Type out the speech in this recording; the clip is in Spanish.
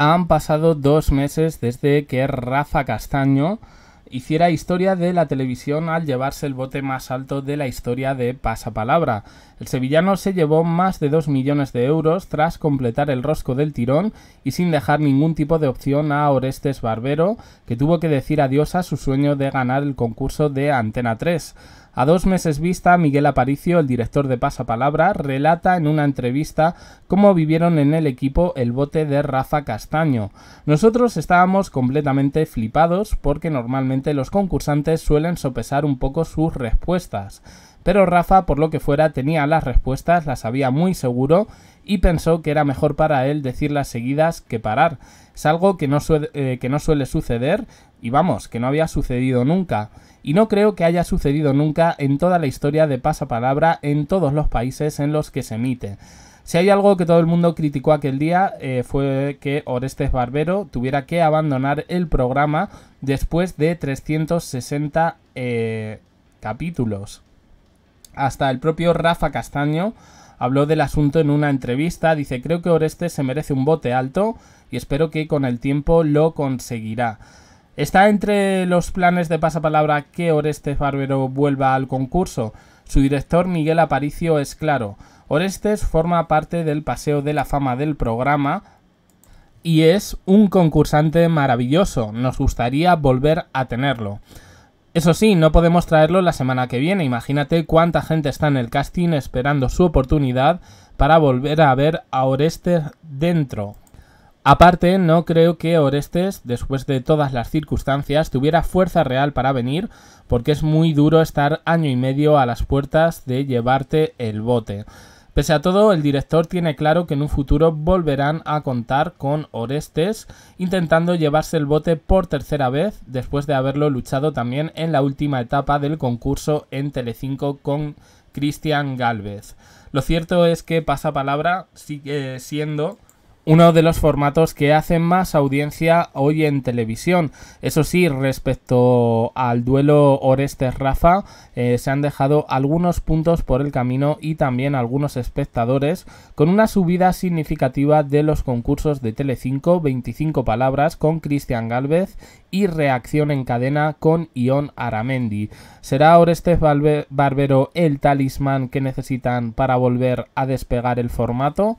han pasado dos meses desde que Rafa Castaño hiciera historia de la televisión al llevarse el bote más alto de la historia de Pasapalabra. El sevillano se llevó más de 2 millones de euros tras completar el rosco del tirón y sin dejar ningún tipo de opción a Orestes Barbero, que tuvo que decir adiós a su sueño de ganar el concurso de Antena 3. A dos meses vista, Miguel Aparicio, el director de Pasapalabra, relata en una entrevista cómo vivieron en el equipo el bote de Rafa Castaño. Nosotros estábamos completamente flipados porque normalmente los concursantes suelen sopesar un poco sus respuestas pero Rafa, por lo que fuera, tenía las respuestas, las había muy seguro y pensó que era mejor para él decirlas seguidas que parar. Es algo eh, que no, suele, suceder y vamos, que no había sucedido nunca. Y no creo que haya sucedido nunca en toda la historia de pasapalabra en todos los países en los que se emite. Si hay algo que todo el mundo criticó aquel día eh, fue que Orestes Barbero tuviera que abandonar el programa después de 360 eh, capítulos. Hasta el propio Rafa Castaño habló del asunto en una entrevista, dice creo que Orestes se merece un bote alto y espero que con el tiempo lo conseguirá. ¿Está entre los planes de pasapalabra que Orestes Barbero vuelva al concurso? Su director Miguel Aparicio es claro. Orestes forma parte del Paseo de la Fama del programa y es un concursante maravilloso. Nos gustaría volver a tenerlo. Eso sí, no podemos traerlo la semana que viene. Imagínate cuánta gente está en el casting esperando su oportunidad para volver a ver a Orestes dentro. Aparte, no creo que Orestes, después de todas las circunstancias, tuviera fuerza real para venir, porque es muy duro estar año y medio a las puertas de llevarte el bote. Pese a todo, el director tiene claro que en un futuro volverán a contar con Orestes, intentando llevarse el bote por tercera vez, después de haberlo luchado también en la última etapa del concurso en Telecinco con Cristian Galvez. Lo cierto es que Pasapalabra sigue siendo uno de los formatos que hacen más audiencia hoy en televisión. Eso sí, respecto al duelo Orestes-Rafa, eh, se han dejado algunos puntos por el camino y también algunos espectadores, con una subida significativa de los concursos de Telecinco, 25 palabras con Cristian Galvez y reacción en cadena con Ion Aramendi. ¿Será Orestes Barbero el talismán que necesitan para volver a despegar el formato?